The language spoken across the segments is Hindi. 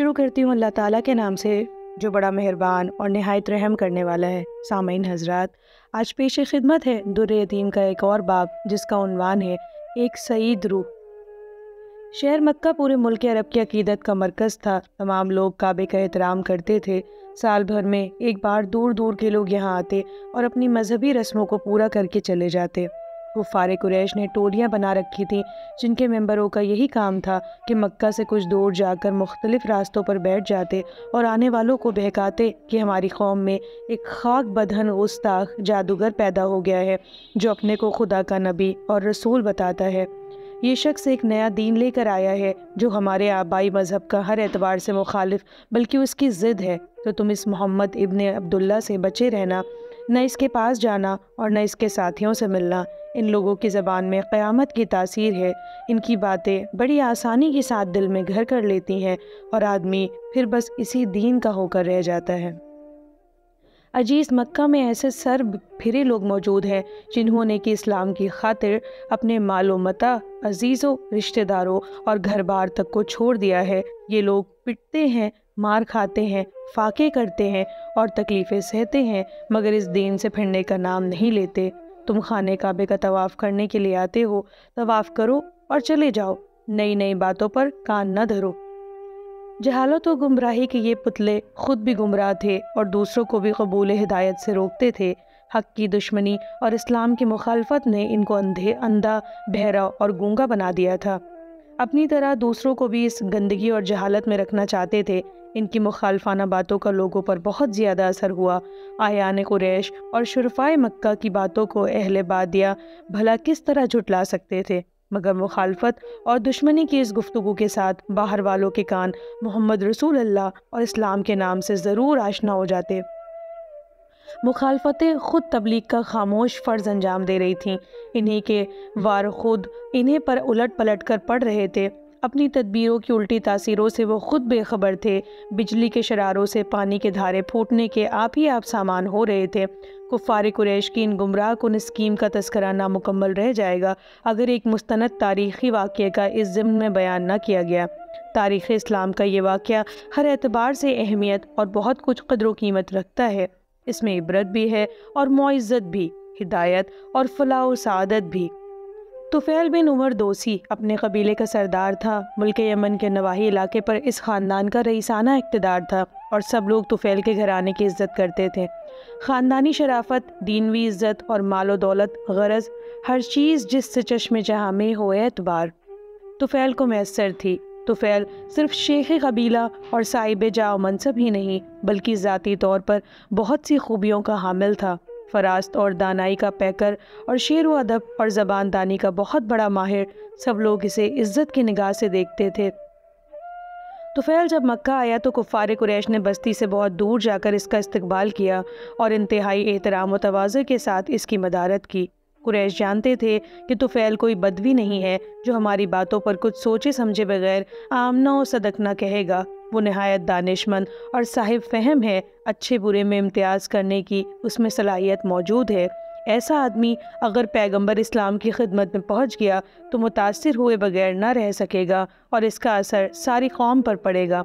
शुरू करती हूँ अल्लाह ताला के नाम से जो बड़ा मेहरबान और नहायत रहम करने वाला है सामीन हजरात आज पेश खिदमत है दुर यतीम का एक और बाब जिसका उनवान है एक सईद रूह शहर मक्का पूरे मुल्क अरब की अकीदत का मरकज़ था तमाम लोग काबे का एहतराम करते थे साल भर में एक बार दूर दूर के लोग यहाँ आते और अपनी मजहबी रस्मों को पूरा करके चले जाते कुफ़ार कुरैश ने टोलियाँ बना रखी थीं जिनके मेंबरों का यही काम था कि मक्का से कुछ दूर जाकर मुख्तलिफ़ रास्तों पर बैठ जाते और आने वालों को बहकाते कि हमारी कौम में एक खाक बदहन उस्ताख जादूगर पैदा हो गया है जो अपने को खुदा का नबी और रसूल बताता है ये शख्स एक नया दीन लेकर आया है जो हमारे आबाई मज़हब का हर एतबार से मुखालिफ बल्कि उसकी ज़िद है तो तुम इस मोहम्मद इबन अब्दुल्ला से बचे रहना न इसके पास जाना और न इसके साथियों से मिलना इन लोगों की ज़बान में क़यामत की तासीर है इनकी बातें बड़ी आसानी के साथ दिल में घर कर लेती हैं और आदमी फिर बस इसी दीन का होकर रह जाता है अजीज़ मक्का में ऐसे सर फिरे लोग मौजूद हैं जिन्होंने कि इस्लाम की खातिर अपने मालो मता अजीज़ों रिश्तेदारों और घर बार तक को छोड़ दिया है ये लोग पिटते हैं मार खाते हैं फाके करते हैं और तकलीफ़ें सहते हैं मगर इस दीन से फिरने का नाम नहीं लेते तुम खाने काबे का तवाफ़ करने के लिए आते हो तवाफ़ करो और चले जाओ नई नई बातों पर कान न धरो जहालत व गुमराही के ये पुतले खुद भी गुमराह थे और दूसरों को भी कबूल हिदायत से रोकते थे हक की दुश्मनी और इस्लाम की मुखालफत ने इनको अंधे अंधा बहरा और गूंगा बना दिया था अपनी तरह दूसरों को भी इस गंदगी और जहालत में रखना चाहते थे इनकी मुखालफाना बातों का लोगों पर बहुत ज़्यादा असर हुआ आयान कुरैश और शरफाए मक्का की बातों को अहल बादिया भला किस तरह झुटला सकते थे मगर मुखालफत और दुश्मनी की इस गुफ्तु के साथ बाहर वालों के कान मोहम्मद रसूल अल्लाह और इस्लाम के नाम से ज़रूर आशना हो जाते मुखालफतें ख़ुद तबलीग का खामोश फ़र्ज अंजाम दे रही थीं इन्हीं के वार खुद इन्हें पर उलट पलट कर पड़ रहे थे अपनी तदबीरों की उल्टी तासीरों से वो खुद बेखबर थे बिजली के शरारों से पानी के धारे फूटने के आप ही आप सामान हो रहे थे कुफ़ार कुरैश की इन गुमराह कन स्कीम का तस्करा नामुकम्मल रह जाएगा अगर एक मुस्ंद तारीखी वाक्य का इस जिम में बयान न किया गया तारीख़ इस्लाम का ये वाक़ हर एतबार से अहमियत और बहुत कुछ कदर कीमत रखता है इसमें इबरत भी है और मुइज़त भी हिदायत और फलाह सदत भी तुफ़ैल तो बिन उमर दोसी अपने कबीले का सरदार था मुल्क यमन के नवाही इलाके पर इस ख़ानदान का रईसाना इकतदार था और सब लोग तुफ़ैल के घराने की इज्जत करते थे ख़ानदानी शराफत दीनवी इज्जत और मालो दौलत गरज हर चीज़ जिससे चश्मे जहाँ में हो एतबार तुफ़ैल को मैसर थी तुफ़ैल सिर्फ शेख कबीला और साहिब जाओ मनसब ही नहीं बल्कि ज़ाती तौर पर बहुत सी खूबियों का हामिल था फरास्त और दानाई का पैकर और शेर व अदब और ज़बान दानी का बहुत बड़ा माहिर सब लोग इसे इज़्ज़त की निगाह से देखते थे तो फ़ैल जब मक्का आया तो कुफ़ार कुरैश ने बस्ती से बहुत दूर जाकर इसका इस्तबाल किया और इंतहाई एहतराम व के साथ इसकी मदारत की कुरैश जानते थे कि तुफ़ैल कोई बदवी नहीं है जो हमारी बातों पर कुछ सोचे समझे बगैर आमना और सदकना कहेगा वो नहायत दानिशमंद और साहिब फहम है अच्छे बुरे में इम्तियाज़ करने की उसमें सलाहियत मौजूद है ऐसा आदमी अगर पैगंबर इस्लाम की खिदमत में पहुंच गया तो मुतासर हुए बगैर ना रह सकेगा और इसका असर सारी कौम पर पड़ेगा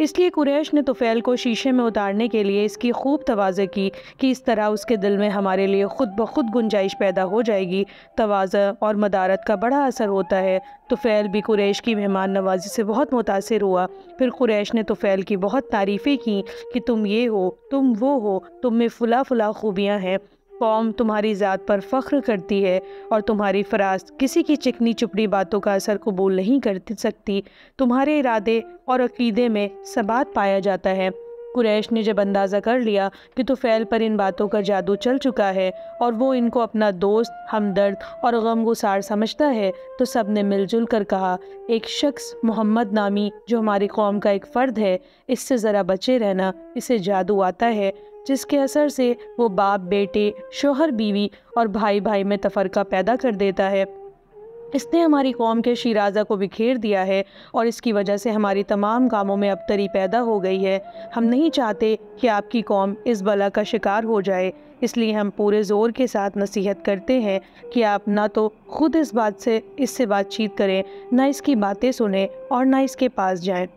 इसलिए कुरैश ने तुफ़ैल को शीशे में उतारने के लिए इसकी खूब तोज़ा की कि इस तरह उसके दिल में हमारे लिए खुद ब खुद गुंजाइश पैदा हो जाएगी तोज़ और मदारत का बड़ा असर होता है तुफ़ैल भी कुरैश की मेहमान नवाजी से बहुत मुतासर हुआ फिर कुरैश ने तुफ़ैल की बहुत तारीफ़ें की कि तुम ये हो तुम वो हो तुम में फ़ुला फ़ुला खूबियाँ हैं कौम तुम्हारी ज़ात पर फ़ख्र करती है और तुम्हारी फरास्त किसी की चिकनी चुपड़ी बातों का असर कबूल नहीं कर सकती तुम्हारे इरादे और अकीदे में सबात पाया जाता है कुरैश ने जब अंदाज़ा कर लिया कि तुफ़ैल पर इन बातों का जादू चल चुका है और वो इनको अपना दोस्त हमदर्द और गम गुसार समझता है तो सब ने मिलजुल कर कहा एक शख्स मोहम्मद नामी जो हमारी कौम का एक फ़र्द है इससे ज़रा बचे रहना इसे जादू आता है जिसके असर से वो बाप बेटे शोहर बीवी और भाई भाई में तफरका पैदा कर देता है इसने हमारी कौम के शिराजा को बिखेर दिया है और इसकी वजह से हमारी तमाम कामों में अबतरी पैदा हो गई है हम नहीं चाहते कि आपकी कौम इस बला का शिकार हो जाए इसलिए हम पूरे ज़ोर के साथ नसीहत करते हैं कि आप ना तो ख़ुद इस बात से इससे बातचीत करें ना इसकी बातें सुने और ना इसके पास जाएँ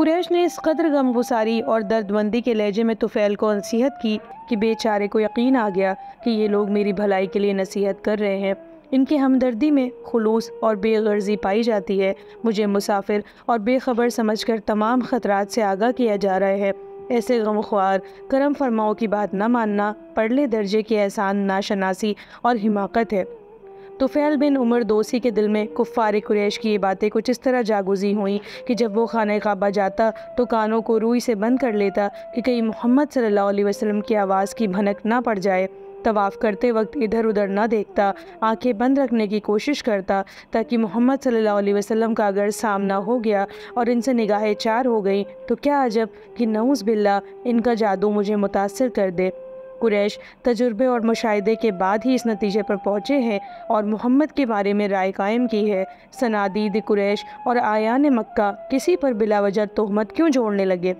कुरैश ने इस कदर गमगुसारी और दर्दबंदी के लहजे में तुफ़ैल को नसीहत की कि बेचारे को यकीन आ गया कि ये लोग मेरी भलाई के लिए नसीहत कर रहे हैं इनकी हमदर्दी में खलूस और बेगर्जी पाई जाती है मुझे मुसाफिर और बेखबर समझकर तमाम ख़तरात से आगाह किया जा रहा है ऐसे गमख्वार करम फरमाओं की बात न मानना पढ़ले दर्जे की एहसान नाशनासी और हिमाकत है तुफ़ैल बिन उमर दोसी के दिल में कुफ़ार कुरैश की ये बातें कुछ इस तरह जागुजी हुई कि जब वो खान खबा जाता तो कानों को रूई से बंद कर लेता कि कहीं मोहम्मद सल्ला वसलम की आवाज़ की भनक ना पड़ जाए तवाफ़ करते वक्त इधर उधर ना देखता आंखें बंद रखने की कोशिश करता ताकि मोहम्मद सल्लल्लाहु अलैहि वसल्लम का अगर सामना हो गया और इनसे निगाहें चार हो गई तो क्या अजब कि नऊज़ बिल्ला इनका जादू मुझे मुतासर कर दे कुरैश तजुर्बे और मुशाहे के बाद ही इस नतीजे पर पहुँचे हैं और मोहम्मद के बारे में राय कायम की है सनादीद कुरैश और आयान मक्का किसी पर बिलावजह तहमत क्यों जोड़ने लगे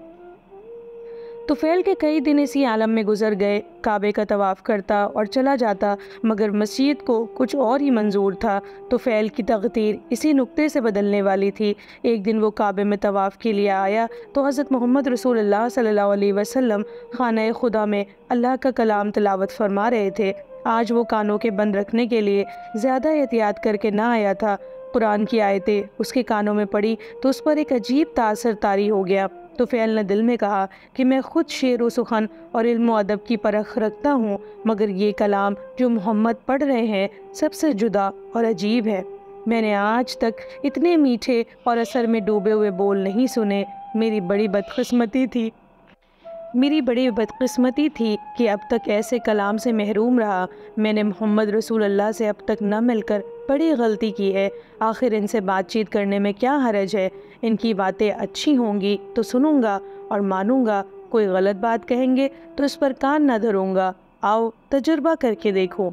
तुफैल तो के कई दिन इसी आलम में गुजर गए काबे का तवाफ़ करता और चला जाता मगर मस्जिद को कुछ और ही मंजूर था तो फ़ैल की तकदीर इसी नुक्ते से बदलने वाली थी एक दिन वो काबे में तवाफ़ के लिए आया तो हज़रत मोहम्मद रसूल अल्लाह सल्ला वसम खाना खुदा में अल्लाह का कलाम तलावत फरमा रहे थे आज वो कानों के बंद रखने के लिए ज़्यादा एहतियात करके ना आया था कुरान की आयतें उसके कानों में पड़ी तो उस पर एक अजीब तासर तारी हो गया तो फ़ैल ने दिल में कहा कि मैं खुद शेर व सुखन और इल्म अदब की परख रखता हूँ मगर ये कलाम जो मोहम्मद पढ़ रहे हैं सबसे जुदा और अजीब है मैंने आज तक इतने मीठे और असर में डूबे हुए बोल नहीं सुने मेरी बड़ी बदकस्मती थी मेरी बड़ी बदकस्मती थी कि अब तक ऐसे कलाम से महरूम रहा मैंने मोहम्मद रसूल अल्लाह से अब तक न मिलकर बड़ी गलती की है आखिर इनसे बातचीत करने में क्या हरज है इनकी बातें अच्छी होंगी तो सुनूंगा और मानूंगा कोई गलत बात कहेंगे तो इस पर कान ना धरूंगा आओ तजुर्बा करके देखो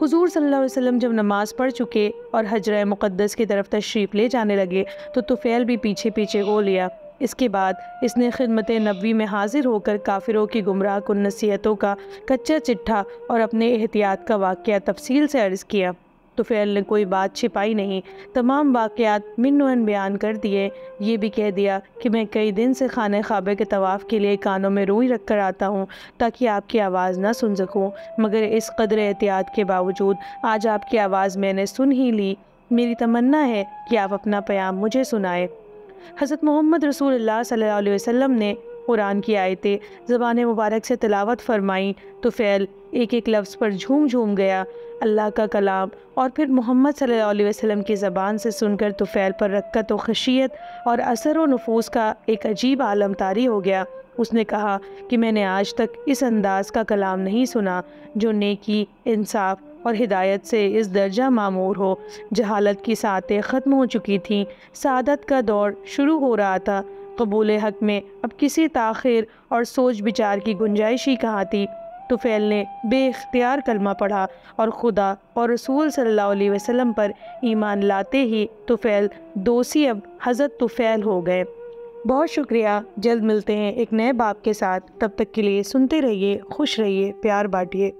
हुजूर सल्लल्लाहु अलैहि वसल्लम जब नमाज़ पढ़ चुके और हजरा मुक़द्दस की तरफ तशरीफ़ ले जाने लगे तो तुफ़ैल भी पीछे पीछे हो लिया इसके बाद इसने खिदमत नबी में हाजिर होकर काफिरों की गुमराह नसीहतों का कच्चा चिट्ठा और अपने एहतियात का वाक़ तफसील से अर्ज़ किया तो फ़ैल ने कोई बात छिपाई नहीं तमाम वाकयात मिनन बयान कर दिए ये भी कह दिया कि मैं कई दिन से खाना खाबे के तवाफ़ के लिए कानों में रूई रख कर आता हूँ ताकि आपकी आवाज़ ना सुन सकूँ मगर इस कदर एहतियात के बावजूद आज आपकी आवाज़ मैंने सुन ही ली मेरी तमन्ना है कि आप अपना प्याम मुझे सुनाए हज़रत मोहम्मद रसूल सल्ला वसम ने कुरान की आयतें ज़बान मुबारक से तलावत फरमाई तो फ़ैल एक एक लफ्ज़ पर झूम झूम गया अल्लाह का कलाम और फिर मोहम्मद सल्लल्लाहु अलैहि वसल्लम की ज़बान से सुनकर तुफ़ैल तो पर रक्कत व खशियत और असर व नफूस का एक अजीब आलम तारी हो गया उसने कहा कि मैंने आज तक इस अंदाज़ का कलाम नहीं सुना जो नेकी इंसाफ और हिदायत से इस दर्जा मामूर हो जहालत की सातें ख़त्म हो चुकी थीं सादत का दौर शुरू हो रहा था कबूल हक में अब किसी तखिर और सोच विचार की गुंजाइश ही कहाँ थी तुफ़ैल ने बेख्तियार कलमा पढ़ा और खुदा और रसूल सल्लल्लाहु अलैहि वसल्लम पर ईमान लाते ही तुफ़ैल दोषी अब हज़रत तुफ़ैल हो गए बहुत शुक्रिया जल्द मिलते हैं एक नए बाप के साथ तब तक के लिए सुनते रहिए खुश रहिए प्यार बांटिए